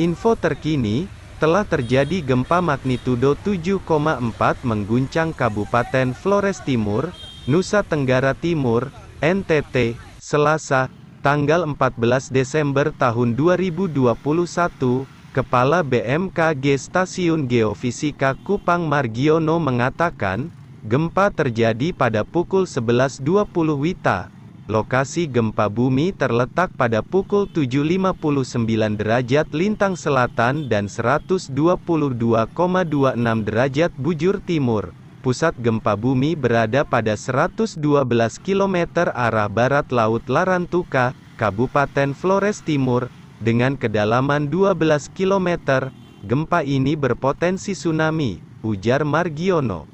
Info terkini, telah terjadi gempa magnitudo 7,4 mengguncang Kabupaten Flores Timur, Nusa Tenggara Timur, NTT, Selasa, tanggal 14 Desember tahun 2021, Kepala BMKG Stasiun Geofisika Kupang Margiono mengatakan, gempa terjadi pada pukul 11.20 WITA, Lokasi gempa bumi terletak pada pukul 7.59 derajat lintang selatan dan 122,26 derajat bujur timur. Pusat gempa bumi berada pada 112 km arah barat Laut Larantuka, Kabupaten Flores Timur, dengan kedalaman 12 km. Gempa ini berpotensi tsunami, ujar Margiono.